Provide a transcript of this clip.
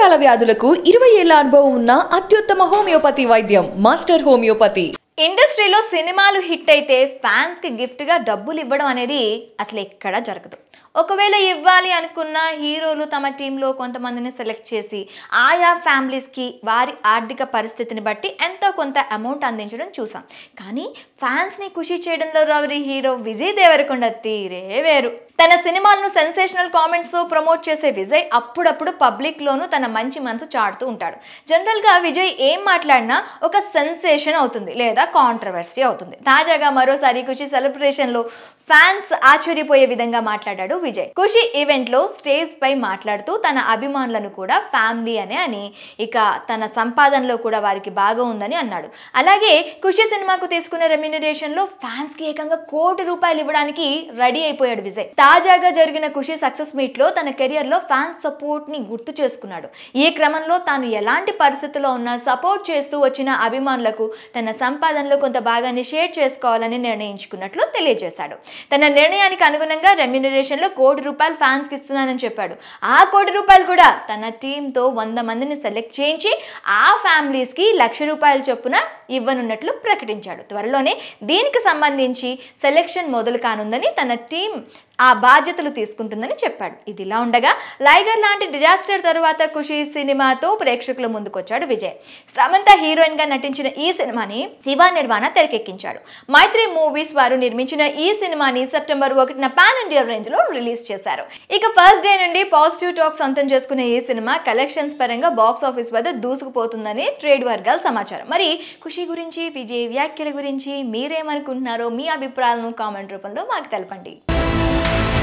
రకాల వ్యాధులకు ఇరవై ఏళ్ల అనుభవం ఉన్న అత్యుత్తమ హోమియోపతి వైద్యం మాస్టర్ హోమియోపతి ఇండస్ట్రీలో సినిమాలు హిట్ అయితే ఫ్యాన్స్కి గిఫ్ట్గా డబ్బులు ఇవ్వడం అనేది అసలు ఎక్కడా జరగదు ఒకవేళ ఇవ్వాలి అనుకున్న హీరోలు తమ టీంలో కొంతమందిని సెలెక్ట్ చేసి ఆయా ఫ్యామిలీస్కి వారి ఆర్థిక పరిస్థితిని బట్టి ఎంతో కొంత అమౌంట్ అందించడం చూసాం కానీ ఫ్యాన్స్ని ఖుషి చేయడంలో రవరి హీరో విజయ్ దేవరకొండ తీరే వేరు తన సినిమాలను సెన్సేషనల్ కామెంట్స్తో ప్రమోట్ చేసే విజయ్ అప్పుడప్పుడు పబ్లిక్లోనూ తన మంచి మనసు చాడుతూ ఉంటాడు జనరల్గా విజయ్ ఏం మాట్లాడినా ఒక సెన్సేషన్ అవుతుంది లేదా కాంట్రవర్సీ అవుతుంది తాజాగా మరోసారి ఖుషి లో ఫ్యాన్స్ ఆశ్చర్యపోయే విధంగా మాట్లాడాడు విజయ్ ఖుషి ఈవెంట్లో స్టేజ్ పై మాట్లాడుతూ తన అభిమానులను కూడా ఫ్యామిలీ అనే అని ఇక తన సంపాదనలో కూడా వారికి బాగా ఉందని అన్నాడు అలాగే ఖుషి సినిమాకు తీసుకున్న ఫ్యాన్స్ కి ఏకంగా కోటి రూపాయలు ఇవ్వడానికి రెడీ అయిపోయాడు విజయ్ తాజాగా జరిగిన ఖుషి సక్సెస్ మీట్ లో తన కెరియర్ లో ఫ్యాన్స్ సపోర్ట్ ని గుర్తు చేసుకున్నాడు ఈ క్రమంలో తాను ఎలాంటి పరిస్థితుల్లో ఉన్నా సపోర్ట్ చేస్తూ వచ్చిన అభిమానులకు తన సంపాదన సంపాదనలో కొంత భాగాన్ని షేర్ చేసుకోవాలని నిర్ణయించుకున్నట్లు తెలియజేశాడు తన నిర్ణయానికి అనుగుణంగా రెమ్యునరేషన్లో కోటి రూపాయలు ఫ్యాన్స్కి ఇస్తున్నానని చెప్పాడు ఆ కోటి రూపాయలు కూడా తన టీంతో వంద మందిని సెలెక్ట్ చేయించి ఆ ఫ్యామిలీస్కి లక్ష రూపాయలు చొప్పున ఇవ్వనున్నట్లు ప్రకటించాడు త్వరలోనే దీనికి సంబంధించి సెలెక్షన్ మొదలు కానుందని తన టీం ఆ బాధ్యతలు తీసుకుంటుందని చెప్పాడు ఇది ఇలా ఉండగా లైగర్ లాంటి డిజాస్టర్ తరువాత ఖుషి సినిమాతో ప్రేక్షకుల ముందుకొచ్చాడు విజయ్ సమంత హీరోయిన్ గా నటించిన ఈ సినిమాని శివ నిర్వాణ తెరకెక్కించాడు మైత్రి మూవీస్ వారు నిర్మించిన ఈ సినిమాని సెప్టెంబర్ ఒకటిన పాన్ ఇండియా రేంజ్ లో రిలీజ్ చేశారు ఇక ఫస్ట్ డే నుండి పాజిటివ్ టాక్ సొంతం చేసుకున్న ఈ సినిమా కలెక్షన్స్ పరంగా బాక్స్ ఆఫీస్ వద్ద దూసుకుపోతుందని ట్రేడ్ వర్గాల సమాచారం మరి ఖుషి ఖుషీ గురించి విజయ్ వ్యాఖ్యల గురించి మీరేమనుకుంటున్నారో మీ అభిప్రాయాలను కామెంట్ రూపంలో మాకు తెలపండి